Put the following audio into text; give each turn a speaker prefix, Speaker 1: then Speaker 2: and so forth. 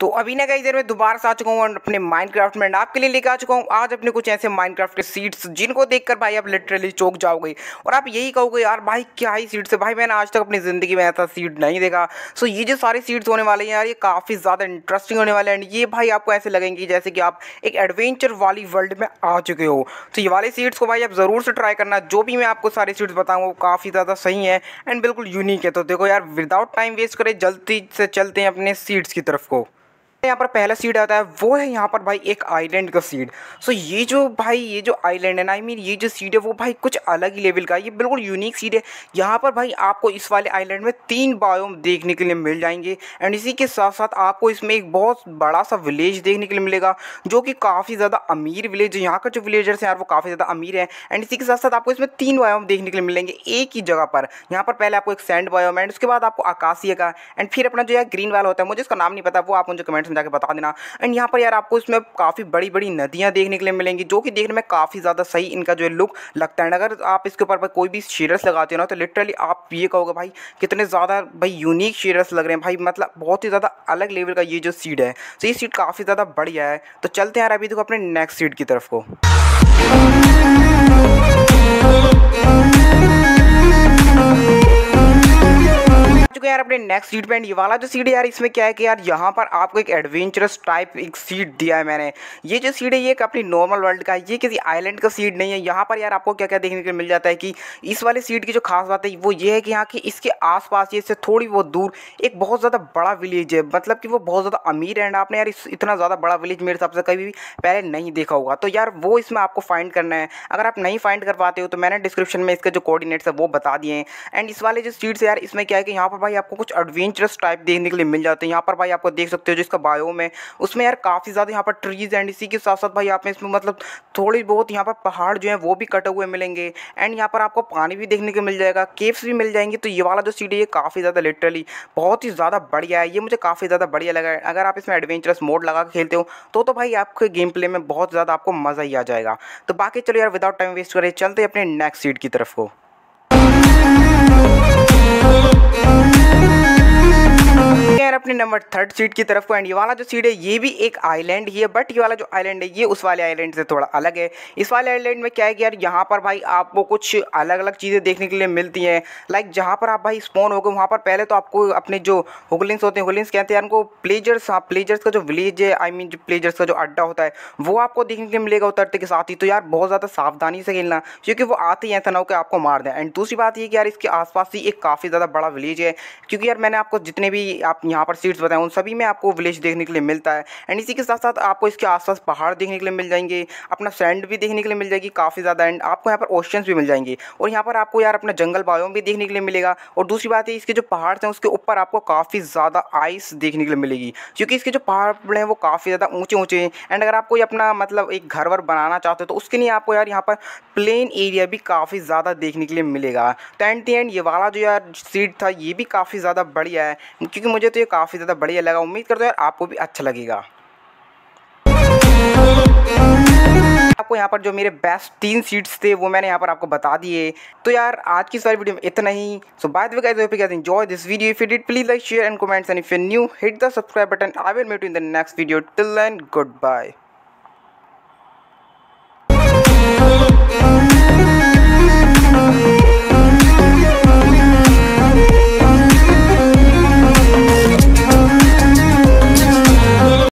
Speaker 1: तो अभी ना कहीं देर में दोबारा से आ चुका हूँ अपने माइनक्राफ्ट में आपके लिए लेकर आ चुका हूँ आज अपने कुछ ऐसे माइनक्राफ्ट के सीट्स जिनको देखकर भाई आप लिटरली चौक जाओगे और आप यही कहोगे यार भाई क्या ही सीट्स है भाई मैंने आज तक अपनी ज़िंदगी में ऐसा सीट नहीं देखा सो ये जो सारे सीट्स होने वाले हैं यार ये काफ़ी ज़्यादा इंटरेस्टिंग होने वाले हैं एंड ये भाई आपको ऐसे लगेंगे जैसे कि आप एक एडवेंचर वाली वर्ल्ड में आ चुके हो तो ये वाले सीट्स को भाई आप ज़रूर से ट्राई करना जो भी मैं आपको सारे सीट्स बताऊँ वो काफ़ी ज़्यादा सही है एंड बिल्कुल यूनिक है तो देखो यार विदाउट टाइम वेस्ट करें जल्दी से चलते हैं अपने सीट्स की तरफ को यहाँ पर पहला सीड आता है वो है यहाँ पर भाई एक आइलैंड का सीड सो so, ये जो भाई ये जो आइलैंड है ना आई मीन ये जो सीड है वो भाई कुछ अलग ही लेवल का ये बिल्कुल यूनिक सीड है यहाँ पर भाई आपको इस वाले आइलैंड में तीन बायोम देखने के लिए मिल जाएंगे एंड इसी के साथ साथ आपको इसमें एक बहुत बड़ा सा विलेज देखने के लिए मिलेगा जो कि काफ़ी ज़्यादा अमीर विलेज यहाँ का जो विलेजर्स हैं यार वो काफ़ी ज़्यादा अमीर है एंड इसी के साथ साथ आपको इसमें तीन बायोम देखने के लिए मिलेंगे एक ही जगह पर यहाँ पर पहले आपको एक सैंड बायोम एंड उसके बाद आपको आकाशीय का एंड फिर अपना जो है ग्रीन वाला होता है मुझे इसका नाम नहीं पता वो आप मुझे कमेंट्स में जाकर बता देना एंड यहाँ पर यार आपको इसमें काफ़ी बड़ी बड़ी नदियाँ देखने के लिए मिलेंगी जो कि देखने में काफ़ी ज़्यादा सही इनका जो है लुक लगता है अगर आप इसके ऊपर कोई भी शेयर्स लगाते हो ना तो लिटरली आप ये कहोगे भाई कितने ज़्यादा भाई यूनिक शेयर्स लग रहे हैं भाई मतलब बहुत ही ज़्यादा अलग लेवल का ये जो सीड है तो ये सीड काफ़ी ज़्यादा बढ़िया है तो चलते हैं यार अभी देखो अपने नेक्स्ट सीड की तरफ को यार अपने नेक्स्ट सीट पेंट ये वाला जो सीट है यार इसमें क्या है कि यार यहाँ पर आपको एक एडवेंचरस टाइप एक सीट दिया है मैंने ये जो सीट है ये एक अपनी नॉर्मल वर्ल्ड का है ये किसी आइलैंड का सीट नहीं है यहाँ पर यार आपको क्या क्या देखने को मिल जाता है कि इस वाले सीट की जो खास बात है वो ये है कि यहाँ की इसके आस पास इससे थोड़ी बहुत दूर एक बहुत ज़्यादा बड़ा विलेज है मतलब कि वो बहुत ज़्यादा अमीर एंड आपने यार इतना ज़्यादा बड़ा विलेज मेरे हिसाब से कभी भी पहले नहीं देखा होगा तो यार वो इसमें आपको फाइंड करना है अगर आप नहीं फाइंड कर पाते हो तो मैंने डिस्क्रिप्शन में इसके जो कोऑर्डिनेट्स है वो बता दिए हैं एंड इस वाले जो सीट्स है यार इसमें क्या है कि यहाँ पर भाई आपको कुछ एडवेंचरस टाइप देखने के लिए मिल जाते हैं यहाँ पर भाई आपको देख सकते हो जो इसका बायोम है उसमें यार काफ़ी ज़्यादा यहाँ पर ट्रीज़ एंड इसी के साथ साथ भाई आप इसमें मतलब थोड़ी बहुत यहाँ पर पहाड़ जो है वो भी कटे हुए मिलेंगे एंड यहाँ पर आपको पानी भी देखने को मिल जाएगा केव्स भी मिल जाएंगे तो ये वाला जो सीडी है काफ़ी ज़्यादा लिटरली बहुत ही ज़्यादा बढ़िया है ये मुझे काफ़ी ज़्यादा बढ़िया लगा है अगर आप इसमें एडवेंचरस मोड लगा के खेलते हो तो तो भाई आपके गेम प्ले में बहुत ज़्यादा आपको मज़ा ही आ जाएगा तो बाकी चलो यार विदाउट टाइम वेस्ट करें चलते अपने नेक्स्ट सीट की तरफ को यार अपने नंबर थर्ड सीट की तरफ को एंड ये वाला जो सीट है ये भी एक आइलैंड ही है बट ये वाला जो आइलैंड है ये उस वाले आइलैंड से थोड़ा अलग है इस वाले आइलैंड में क्या है कि यार यहाँ पर भाई आपको कुछ अलग अलग चीज़ें देखने के लिए मिलती हैं लाइक जहाँ पर आप भाई स्पोन हो गए वहाँ पर पहले तो आपको अपने जो हुगलिंग्स होते हैं हुगलिंग्स कहते हैं उनको प्लेजर्स हाँ प्लेजर्स का जो विलेज है आई मीन प्लेजर्स का जो अड्डा होता है वो आपको देखने के लिए मिलेगा उतरते के साथ ही तो यार बहुत ज़्यादा सावधानी से खेलना क्योंकि वो आते ही ऐसा ना होकर आपको मार दें एंड दूसरी बात ये कि यार इसके आस ही एक काफ़ी ज़्यादा बड़ा विलेज है क्योंकि यार मैंने आपको जितने भी आप यहाँ पर सीट्स बताएं उन सभी में आपको विलेज देखने के लिए मिलता है एंड इसी के साथ साथ आपको इसके आसपास पहाड़ देखने के लिए मिल जाएंगे अपना सैंड भी देखने के लिए मिल जाएगी काफ़ी ज़्यादा एंड आपको यहाँ पर ओशंस भी मिल जाएंगे और यहाँ पर आपको यार अपना जंगल बायोम भी देखने के लिए मिलेगा और दूसरी बात है इसके जो पहाड़ हैं उसके ऊपर आपको काफ़ी ज़्यादा आइस देखने के लिए मिलेगी क्योंकि इसके जो पहाड़ हैं वो काफ़ी ज़्यादा ऊँचे ऊँचे हैं एंड अगर आप कोई अपना मतलब एक घर वर बनाना चाहते हो तो उसके लिए आपको यार यहाँ पर प्लेन एरिया भी काफ़ी ज़्यादा देखने के लिए मिलेगा तो एंड दी एंड ये वाला जो यार सीट था ये भी काफ़ी ज़्यादा बढ़िया है क्योंकि मुझे तो वीडियो काफ़ी ज़्यादा बढ़िया लगा उम्मीद करता हूँ यार आपको भी अच्छा लगेगा आपको यहाँ पर जो मेरे बेस्ट तीन सीट्स थे वो मैंने यहाँ पर आपको बता दिए तो यार आज की सारी वीडियो में इतना ही so bye the way guys hope you guys enjoy this video if you did please like share and comments and if you new hit the subscribe button I will meet you in the next video till then good bye